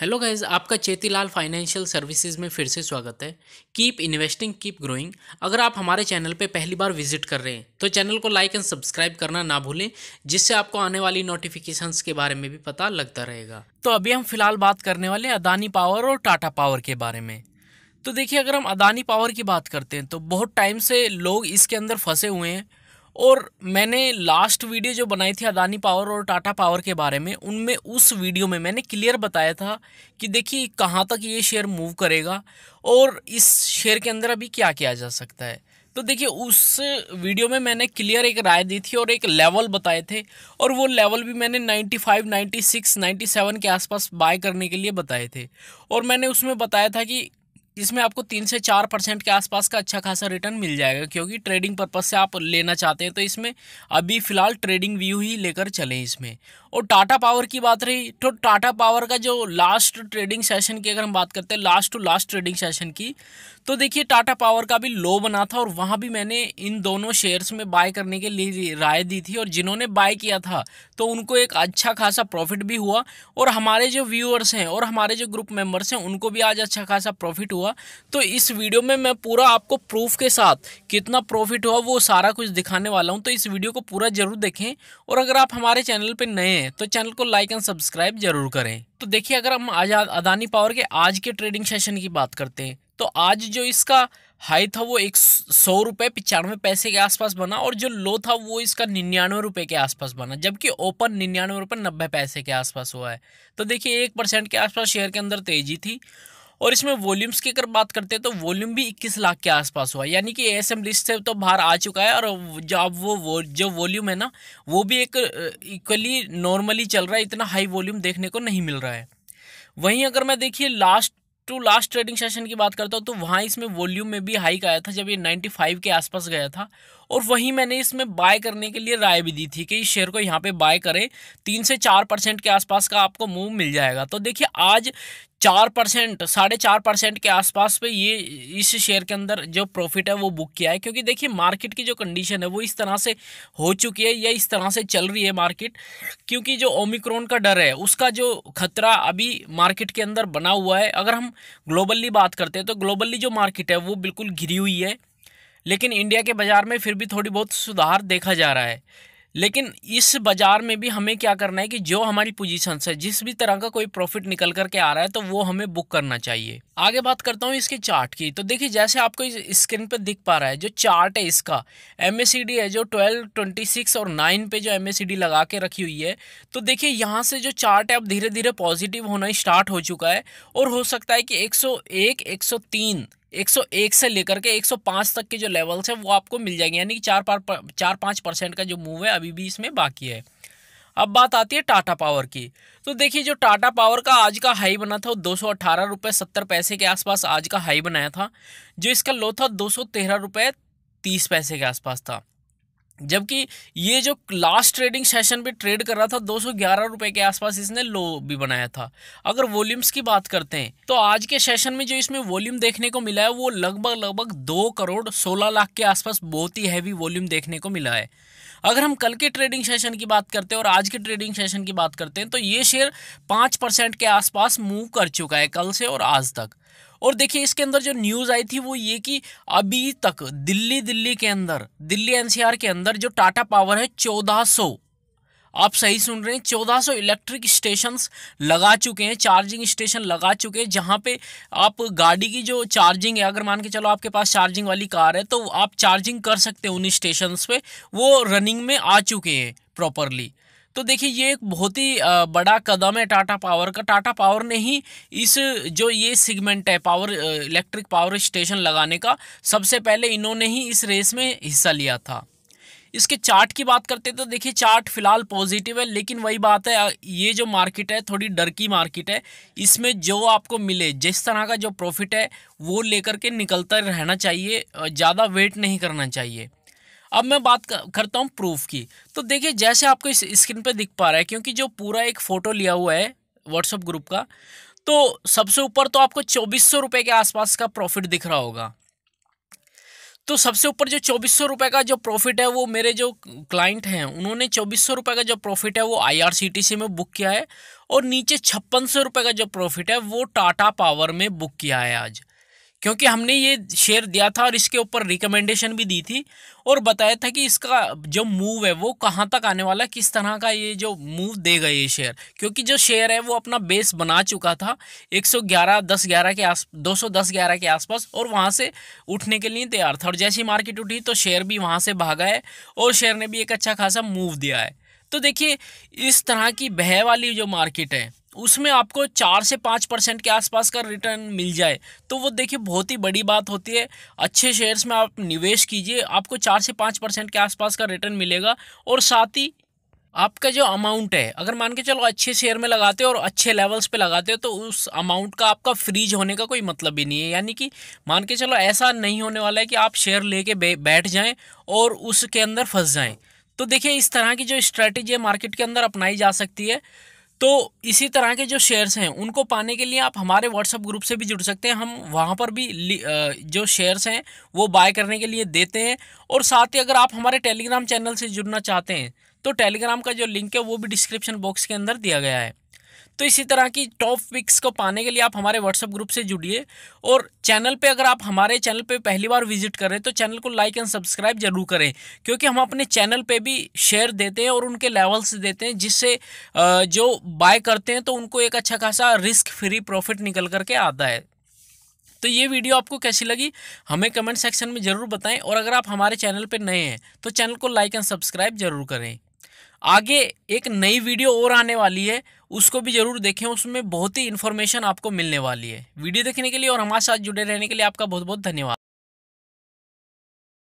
hello guys आपका चेतीलाल financial services में फिर से स्वागत है कीप इन्वेस्टिंग कीप ग्रोइंग अगर आप हमारे चैनल पे पहली बार विजिट कर रहे हैं तो चैनल को लाइक एंड सब्सक्राइब करना ना भूलें जिससे आपको आने वाली नोटिफिकेशंस के बारे में भी पता लगता रहेगा तो अभी हम फिलहाल बात करने वाले अदानी पावर और टाटा पावर के बारे में तो देखिए अगर हम अदानी पावर की बात करते हैं तो बहुत टाइम से लोग इसके अंदर फंसे हुए हैं और मैंने लास्ट वीडियो जो बनाई थी अदानी पावर और टाटा पावर के बारे में उनमें उस वीडियो में मैंने क्लियर बताया था कि देखिए कहाँ तक ये शेयर मूव करेगा और इस शेयर के अंदर अभी क्या किया जा सकता है तो देखिए उस वीडियो में मैंने क्लियर एक राय दी थी और एक लेवल बताए थे और वो लेवल भी मैंने 95, 96, 97 के आसपास बाय करने के लिए बताए थे और मैंने उसमें बताया था कि इसमें आपको तीन से चार परसेंट के आसपास का अच्छा खासा रिटर्न मिल जाएगा क्योंकि ट्रेडिंग पर्पज़ से आप लेना चाहते हैं तो इसमें अभी फ़िलहाल ट्रेडिंग व्यू ही लेकर चलें इसमें और टाटा पावर की बात रही तो टाटा पावर का जो लास्ट ट्रेडिंग सेशन की अगर हम बात करते हैं last to last trading session की तो देखिए टाटा पावर का भी लो बना था और वहाँ भी मैंने इन दोनों शेयर्स में बाय करने के लिए राय दी थी और जिन्होंने बाय किया था तो उनको एक अच्छा खासा प्रॉफिट भी हुआ और हमारे जो व्यूअर्स हैं और हमारे जो ग्रुप मेंबर्स हैं उनको भी आज अच्छा खासा प्रॉफिट हुआ तो इस वीडियो में मैं पूरा आपको प्रूफ के साथ कितना प्रॉफिट हुआ वो सारा कुछ दिखाने वाला हूँ तो इस वीडियो को पूरा ज़रूर देखें और अगर आप हमारे चैनल पर नए हैं तो चैनल को लाइक एंड सब्सक्राइब ज़रूर करें तो देखिए अगर हम आज अदानी पावर के आज के ट्रेडिंग सेशन की बात करते हैं तो आज जो इसका हाई था वो एक सौ रुपये पचानवे पैसे के आसपास बना और जो लो था वो इसका निन्यानवे रुपये के आसपास बना जबकि ओपन निन्यानवे रुपये नब्बे पैसे के आसपास हुआ है तो देखिए एक परसेंट के आसपास शेयर के अंदर तेज़ी थी और इसमें वॉल्यूम्स की अगर बात करते हैं तो वॉल्यूम भी 21 लाख के आसपास हुआ यानी कि ए लिस्ट से तो बाहर आ चुका है और जो अब वो, वो जो वॉल्यूम है ना वो भी एक इक्वली नॉर्मली चल रहा है इतना हाई वॉल्यूम देखने को नहीं मिल रहा है वहीं अगर मैं देखिए last to last trading session की बात करता हूँ तो वहाँ इसमें वॉल्यूम में भी हाइक आया था जब ये 95 के आसपास गया था और वहीं मैंने इसमें बाय करने के लिए राय भी दी थी कि इस शेयर को यहाँ पे बाय करें तीन से चार परसेंट के आसपास का आपको मूव मिल जाएगा तो देखिए आज चार परसेंट साढ़े चार परसेंट के आसपास पे ये इस शेयर के अंदर जो प्रॉफिट है वो बुक किया है क्योंकि देखिए मार्केट की जो कंडीशन है वो इस तरह से हो चुकी है या इस तरह से चल रही है मार्केट क्योंकि जो ओमिक्रोन का डर है उसका जो खतरा अभी मार्केट के अंदर बना हुआ है अगर हम ग्लोबली बात करते हैं तो ग्लोबली जो मार्केट है वो बिल्कुल घिरी हुई है लेकिन इंडिया के बाज़ार में फिर भी थोड़ी बहुत सुधार देखा जा रहा है लेकिन इस बाज़ार में भी हमें क्या करना है कि जो हमारी पोजीशंस है जिस भी तरह का कोई प्रॉफिट निकल कर के आ रहा है तो वो हमें बुक करना चाहिए आगे बात करता हूँ इसके चार्ट की तो देखिए जैसे आपको इस स्क्रीन पर दिख पा रहा है जो चार्ट है इसका एम है जो ट्वेल्व ट्वेंटी सिक्स और नाइन पे जो एम लगा के रखी हुई है तो देखिए यहाँ से जो चार्ट है अब धीरे धीरे पॉजिटिव होना स्टार्ट हो चुका है और हो सकता है कि एक सौ 101 से लेकर के 105 तक के जो लेवल्स हैं वो आपको मिल जाएंगे यानी कि चार पाँच चार पाँच परसेंट का जो मूव है अभी भी इसमें बाकी है अब बात आती है टाटा पावर की तो देखिए जो टाटा पावर का आज का हाई बना था वो दो सौ अठारह रुपये सत्तर पैसे के आसपास आज का हाई बनाया था जो इसका लो था दो सौ तेरह रुपये तीस पैसे के आसपास था जबकि ये जो लास्ट ट्रेडिंग सेशन पे ट्रेड कर रहा था दो सौ के आसपास इसने लो भी बनाया था अगर वॉल्यूम्स की बात करते हैं तो आज के सेशन में जो इसमें वॉल्यूम देखने को मिला है वो लगभग लगभग दो करोड़ सोलह लाख के आसपास बहुत ही हैवी वॉल्यूम देखने को मिला है अगर हम कल के ट्रेडिंग सेशन की बात करते हैं और आज के ट्रेडिंग सेशन की बात करते हैं तो ये शेयर पाँच परसेंट के आसपास मूव कर चुका है कल से और आज तक और देखिए इसके अंदर जो न्यूज़ आई थी वो ये कि अभी तक दिल्ली दिल्ली के अंदर दिल्ली एनसीआर के अंदर जो टाटा पावर है चौदह सौ आप सही सुन रहे हैं 1400 इलेक्ट्रिक स्टेशंस लगा चुके हैं चार्जिंग स्टेशन लगा चुके हैं जहाँ पे आप गाड़ी की जो चार्जिंग है अगर मान के चलो आपके पास चार्जिंग वाली कार है तो आप चार्जिंग कर सकते हैं उन स्टेशंस पे वो रनिंग में आ चुके हैं प्रॉपरली तो देखिए ये एक बहुत ही बड़ा कदम है टाटा पावर का टाटा पावर ने ही इस जो ये सिगमेंट है पावर इलेक्ट्रिक पावर स्टेशन लगाने का सबसे पहले इन्होंने ही इस रेस में हिस्सा लिया था इसके चार्ट की बात करते तो देखिए चार्ट फिलहाल पॉजिटिव है लेकिन वही बात है ये जो मार्केट है थोड़ी डर की मार्केट है इसमें जो आपको मिले जिस तरह का जो प्रॉफिट है वो लेकर के निकलता रहना चाहिए ज़्यादा वेट नहीं करना चाहिए अब मैं बात करता हूँ प्रूफ की तो देखिए जैसे आपको इस स्क्रीन पर दिख पा रहा है क्योंकि जो पूरा एक फ़ोटो लिया हुआ है व्हाट्सअप ग्रुप का तो सबसे ऊपर तो आपको चौबीस सौ रुपये के आसपास का प्रॉफिट दिख रहा होगा तो सबसे ऊपर जो चौबीस सौ रुपये का जो प्रॉफिट है वो मेरे जो क्लाइंट हैं उन्होंने चौबीस सौ रुपये का जो प्रॉफिट है वो आई में बुक किया है और नीचे छप्पन सौ रुपये का जो प्रॉफिट है वो टाटा पावर में बुक किया है आज क्योंकि हमने ये शेयर दिया था और इसके ऊपर रिकमेंडेशन भी दी थी और बताया था कि इसका जो मूव है वो कहाँ तक आने वाला किस तरह का ये जो मूव देगा ये शेयर क्योंकि जो शेयर है वो अपना बेस बना चुका था 111 10 ग्यारह के आस 210 11 के आसपास और वहाँ से उठने के लिए तैयार था और जैसी मार्केट उठी तो शेयर भी वहाँ से भागा है और शेयर ने भी एक अच्छा खासा मूव दिया है तो देखिए इस तरह की बह वाली जो मार्केट है उसमें आपको चार से पाँच परसेंट के आसपास का रिटर्न मिल जाए तो वो देखिए बहुत ही बड़ी बात होती है अच्छे शेयर्स में आप निवेश कीजिए आपको चार से पाँच परसेंट के आसपास का रिटर्न मिलेगा और साथ ही आपका जो अमाउंट है अगर मान के चलो अच्छे शेयर में लगाते हो और अच्छे लेवल्स पे लगाते हो तो उस अमाउंट का आपका फ्रीज होने का कोई मतलब ही नहीं है यानी कि मान के चलो ऐसा नहीं होने वाला है कि आप शेयर लेके बैठ जाएं और उसके अंदर फंस जाएं तो देखिए इस तरह की जो स्ट्रैटेजी है मार्केट के अंदर अपनाई जा सकती है तो इसी तरह के जो शेयर्स हैं उनको पाने के लिए आप हमारे व्हाट्सअप ग्रुप से भी जुड़ सकते हैं हम वहाँ पर भी जो शेयर्स हैं वो बाय करने के लिए देते हैं और साथ ही अगर आप हमारे टेलीग्राम चैनल से जुड़ना चाहते हैं तो टेलीग्राम का जो लिंक है वो भी डिस्क्रिप्शन बॉक्स के अंदर दिया गया है तो इसी तरह की टॉप पिक्स को पाने के लिए आप हमारे व्हाट्सएप ग्रुप से जुड़िए और चैनल पे अगर आप हमारे चैनल पे पहली बार विजिट कर रहे हैं तो चैनल को लाइक एंड सब्सक्राइब जरूर करें क्योंकि हम अपने चैनल पे भी शेयर देते हैं और उनके लेवल्स देते हैं जिससे जो बाय करते हैं तो उनको एक अच्छा खासा रिस्क फ्री प्रॉफिट निकल करके आता है तो ये वीडियो आपको कैसी लगी हमें कमेंट सेक्शन में ज़रूर बताएं और अगर आप हमारे चैनल पर नए हैं तो चैनल को लाइक एंड सब्सक्राइब जरूर करें आगे एक नई वीडियो और आने वाली है उसको भी ज़रूर देखें उसमें बहुत ही इन्फॉर्मेशन आपको मिलने वाली है वीडियो देखने के लिए और हमारे साथ जुड़े रहने के लिए आपका बहुत बहुत धन्यवाद